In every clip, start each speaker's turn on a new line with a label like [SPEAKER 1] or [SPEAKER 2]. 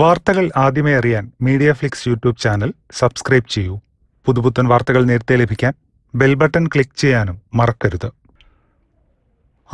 [SPEAKER 1] വാർത്തകൾ ആദ്യമേ അറിയാൻ Media Flix YouTube channel subscribe ചെയ്യൂ പുതുപുത്തൻ വാർത്തകൾ നേരത്തെ ലഭിക്കാൻ ബെൽ ബട്ടൺ ക്ലിക്ക് ചെയ്യാനും മറക്കരുത്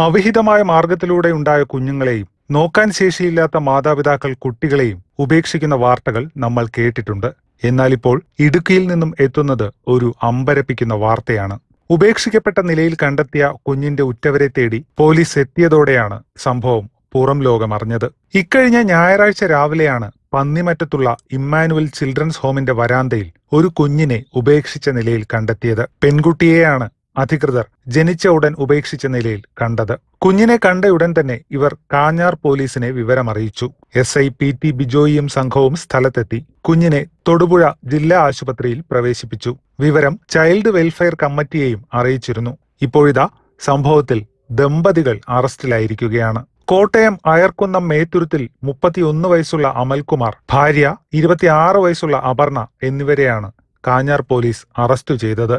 [SPEAKER 1] അവിഹിതമായ മാർഗത്തിലൂടെ ഉണ്ടായ കുഞ്ഞുങ്ങളെയും നോക്കാൻ ശേഷിയില്ലാത്ത മാതാപിതാക്കൾ കുട്ടികളെയും ഉപേക്ഷിക്കുന്ന വാർത്തകൾ നമ്മൾ കേട്ടിട്ടുണ്ട് എന്നാൽ ഇപ്പോൾ ഇടുക്കിയിൽ നിന്നും എത്തുന്നത് ഒരു അമ്പരപ്പിക്കുന്ന വാർത്തയാണ് ഉപേക്ഷിക്കപ്പെട്ട നിലയിൽ കണ്ടെത്തിയ കുഞ്ഞിന്റെ ഉറ്റവരെ തേടി പോലീസ് എത്തിയതോടെയാണ് സംഭവം പുറം ലോകമറിഞ്ഞത് ഇക്കഴിഞ്ഞ ഞായറാഴ്ച രാവിലെയാണ് പന്നിമറ്റത്തുള്ള ഇമ്മാനുവൽ ചിൽഡ്രൻസ് ഹോമിന്റെ വരാന്തയിൽ ഒരു കുഞ്ഞിനെ ഉപേക്ഷിച്ച നിലയിൽ കണ്ടെത്തിയത് പെൺകുട്ടിയെയാണ് അധികൃതർ ജനിച്ച ഉടൻ ഉപേക്ഷിച്ച നിലയിൽ കണ്ടത് കുഞ്ഞിനെ കണ്ട ഉടൻ തന്നെ ഇവർ കാഞ്ഞാർ പോലീസിനെ വിവരമറിയിച്ചു എസ് ഐ പി ടി ബിജോയിയും സംഘവും സ്ഥലത്തെത്തി കുഞ്ഞിനെ തൊടുപുഴ ജില്ലാ ആശുപത്രിയിൽ പ്രവേശിപ്പിച്ചു വിവരം ചൈൽഡ് വെൽഫെയർ കമ്മിറ്റിയെയും അറിയിച്ചിരുന്നു ഇപ്പോഴിതാ സംഭവത്തിൽ ദമ്പതികൾ അറസ്റ്റിലായിരിക്കുകയാണ് കോട്ടയം അയർക്കുന്നം മേത്തുരുത്തിൽ മുപ്പത്തിയൊന്ന് വയസ്സുള്ള അമൽകുമാർ ഭാര്യ ഇരുപത്തിയാറ് വയസ്സുള്ള അപർണ എന്നിവരെയാണ് കാഞ്ഞാർ പോലീസ് അറസ്റ്റ് ചെയ്തത്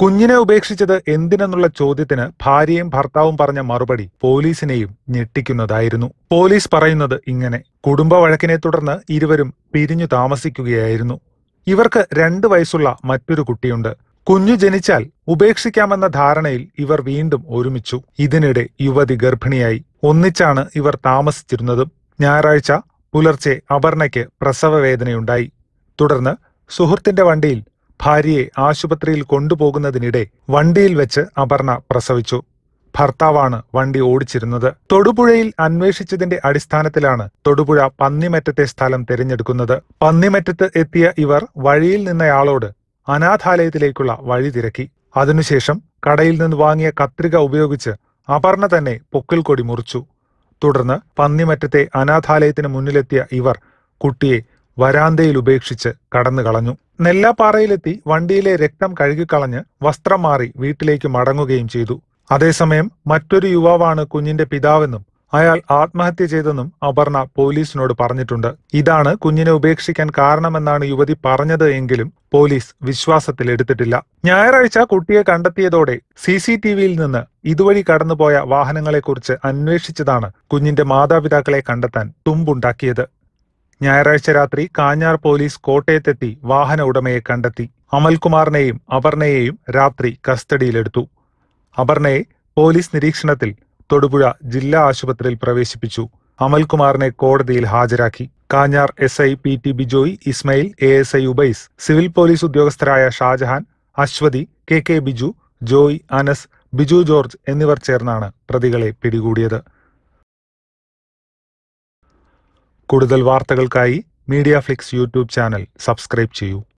[SPEAKER 1] കുഞ്ഞിനെ ഉപേക്ഷിച്ചത് എന്തിനെന്നുള്ള ചോദ്യത്തിന് ഭാര്യയും ഭർത്താവും പറഞ്ഞ മറുപടി പോലീസിനെയും ഞെട്ടിക്കുന്നതായിരുന്നു പോലീസ് പറയുന്നത് ഇങ്ങനെ കുടുംബ വഴക്കിനെ തുടർന്ന് ഇരുവരും പിരിഞ്ഞു താമസിക്കുകയായിരുന്നു ഇവർക്ക് രണ്ട് വയസ്സുള്ള മറ്റൊരു കുട്ടിയുണ്ട് കുഞ്ഞു ജനിച്ചാൽ ഉപേക്ഷിക്കാമെന്ന ധാരണയിൽ ഇവർ വീണ്ടും ഒരുമിച്ചു ഇതിനിടെ യുവതി ഗർഭിണിയായി ഒന്നിച്ചാണ് ഇവർ താമസിച്ചിരുന്നതും ഞായറാഴ്ച പുലർച്ചെ അപർണയ്ക്ക് പ്രസവവേദനയുണ്ടായി തുടർന്ന് സുഹൃത്തിന്റെ വണ്ടിയിൽ ഭാര്യയെ ആശുപത്രിയിൽ കൊണ്ടുപോകുന്നതിനിടെ വണ്ടിയിൽ വെച്ച് അപർണ പ്രസവിച്ചു ഭർത്താവാണ് വണ്ടി ഓടിച്ചിരുന്നത് തൊടുപുഴയിൽ അന്വേഷിച്ചതിന്റെ അടിസ്ഥാനത്തിലാണ് തൊടുപുഴ പന്നിമറ്റത്തെ സ്ഥലം തിരഞ്ഞെടുക്കുന്നത് പന്നിമറ്റത്ത് എത്തിയ ഇവർ വഴിയിൽ നിന്നയാളോട് അനാഥാലയത്തിലേക്കുള്ള വഴി തിരക്കി അതിനുശേഷം കടയിൽ നിന്ന് വാങ്ങിയ കത്രിക ഉപയോഗിച്ച് അപർണ തന്നെ പൊക്കിൽ കൊടി മുറിച്ചു തുടർന്ന് പന്നിമറ്റത്തെ അനാഥാലയത്തിന് മുന്നിലെത്തിയ ഇവർ കുട്ടിയെ വരാന്തയിൽ ഉപേക്ഷിച്ച് കടന്നു കളഞ്ഞു നെല്ലാപ്പാറയിലെത്തി വണ്ടിയിലെ രക്തം കഴുകിക്കളഞ്ഞ് വസ്ത്രം മാറി വീട്ടിലേക്ക് മടങ്ങുകയും ചെയ്തു അതേസമയം മറ്റൊരു യുവാവാണ് കുഞ്ഞിന്റെ പിതാവെന്നും അയാൾ ആത്മഹത്യ ചെയ്തെന്നും അപർണ പോലീസിനോട് പറഞ്ഞിട്ടുണ്ട് ഇതാണ് കുഞ്ഞിനെ ഉപേക്ഷിക്കാൻ കാരണമെന്നാണ് യുവതി പറഞ്ഞത് എങ്കിലും പോലീസ് വിശ്വാസത്തിലെടുത്തിട്ടില്ല ഞായറാഴ്ച കുട്ടിയെ കണ്ടെത്തിയതോടെ സി സി ടി വിയിൽ നിന്ന് ഇതുവഴി കടന്നുപോയ വാഹനങ്ങളെക്കുറിച്ച് അന്വേഷിച്ചതാണ് കുഞ്ഞിന്റെ മാതാപിതാക്കളെ കണ്ടെത്താൻ തുമ്പുണ്ടാക്കിയത് ഞായറാഴ്ച രാത്രി കാഞ്ഞാർ പോലീസ് കോട്ടയത്തെത്തി വാഹന ഉടമയെ കണ്ടെത്തി അമൽകുമാറിനെയും അപർണയെയും രാത്രി കസ്റ്റഡിയിലെടുത്തു അപർണയെ പോലീസ് നിരീക്ഷണത്തിൽ തൊടുപുഴ ജില്ലാ ആശുപത്രിയിൽ പ്രവേശിപ്പിച്ചു അമൽകുമാറിനെ കോടതിയിൽ ഹാജരാക്കി Kanjar S I P T Bijoy Ismail A S I Ubais civil police ഉദ്യോഗസ്ഥരായ ഷാജഹാൻ അശ്വതി കെ കെ ബിജു ജോയ് അനസ് ബിജു ജോർജ് എന്നിവർ ചേർന്നാണ് പ്രതികളെ പിടികൂടിയത് കൂടുതൽ വാർത്തകൾക്കായി Media Flix YouTube channel subscribe ചെയ്യൂ